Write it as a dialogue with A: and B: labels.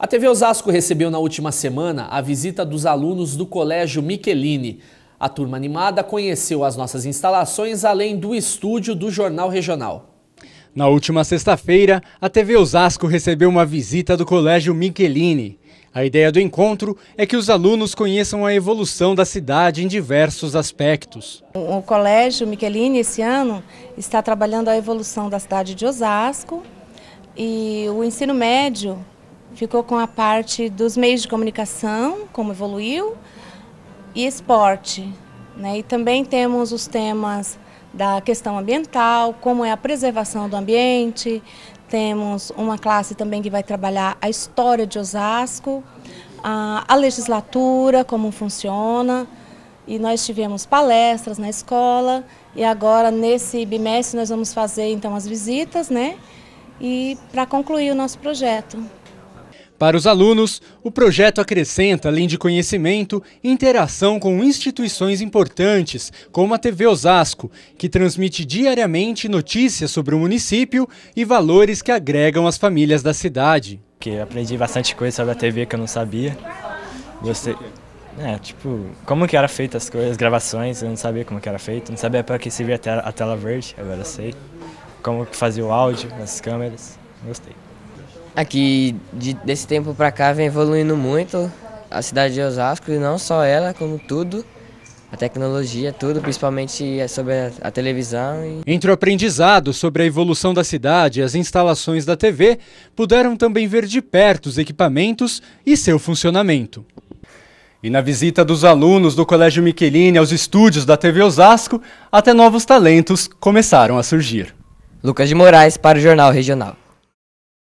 A: A TV Osasco recebeu na última semana a visita dos alunos do Colégio Michelini. A turma animada conheceu as nossas instalações além do estúdio do Jornal Regional.
B: Na última sexta-feira, a TV Osasco recebeu uma visita do Colégio Michelini. A ideia do encontro é que os alunos conheçam a evolução da cidade em diversos aspectos.
C: O Colégio Michelini, esse ano, está trabalhando a evolução da cidade de Osasco e o ensino médio ficou com a parte dos meios de comunicação, como evoluiu, e esporte. Né? E também temos os temas da questão ambiental, como é a preservação do ambiente, temos uma classe também que vai trabalhar a história de Osasco, a, a legislatura, como funciona, e nós tivemos palestras na escola, e agora nesse bimestre nós vamos fazer então as visitas, né? E para concluir o nosso projeto.
B: Para os alunos, o projeto acrescenta, além de conhecimento, interação com instituições importantes, como a TV Osasco, que transmite diariamente notícias sobre o município e valores que agregam as famílias da cidade. Que aprendi bastante coisa sobre a TV que eu não sabia. Gostei. É, tipo, como que era feita as coisas, as gravações, eu não sabia como que era feito, não sabia para que servia a tela, a tela verde, agora sei. Como que fazia o áudio, as câmeras, gostei. Aqui, de, desse tempo para cá, vem evoluindo muito a cidade de Osasco, e não só ela, como tudo a tecnologia, tudo, principalmente é sobre a, televisão. E... Entre o aprendizado sobre a evolução da cidade e as instalações da TV, puderam também ver de perto os equipamentos e seu funcionamento. E na visita dos alunos do Colégio Michelini aos estúdios da TV Osasco, até novos talentos começaram a surgir. Lucas de Moraes para o Jornal Regional.